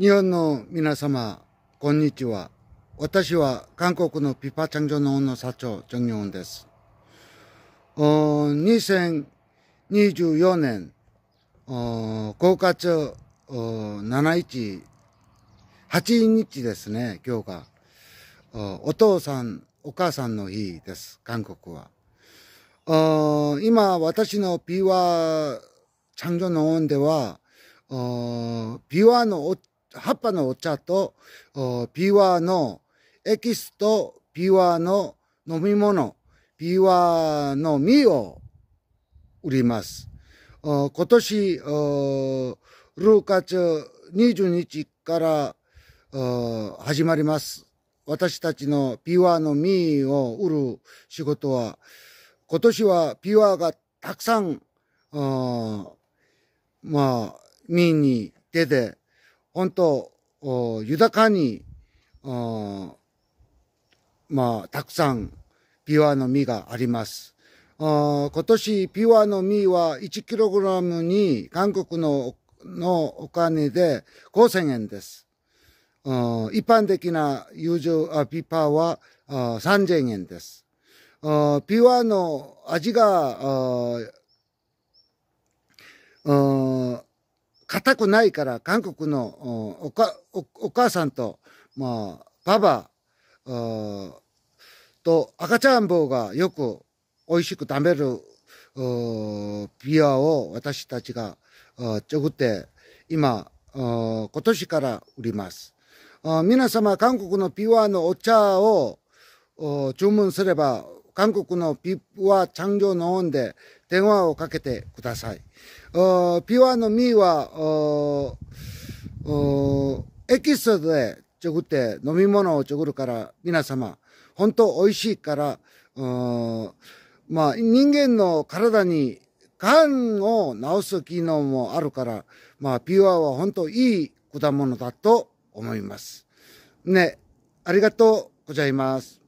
日本の皆様、こんにちは。私は韓国のピパチャンジョノンの社長、ジョンヨンです。2024年5月7日、8日ですね、今日が。お父さん、お母さんの日です、韓国は。今、私のピワチャンジョノンでは、ピワのおっ葉っぱのお茶とピュアのエキスとピュアの飲み物、ピュアの実を売ります。今年、6月20日から始まります。私たちのピュアの実を売る仕事は、今年はピュアがたくさん、まあ、実に出て、本当、豊かに、まあ、たくさんピュアの実があります。今年ピュアの実は 1kg に韓国ののお金で5000円です。一般的な友情ピーパーは3000円です。ピュアの味が、硬くないから韓国のおお母さんと、まあ、パパと赤ちゃん坊がよく美味しく食べるビアを私たちが作って今今年から売ります皆様韓国のビワのお茶を注文すれば韓国のピッは長女の音で電話をかけてください。ピワのミは、エキスで作って飲み物を作るから皆様、本当美味しいから、まあ人間の体に癌を治す機能もあるから、まあピュアは本当いい果物だと思います。ね、ありがとうございます。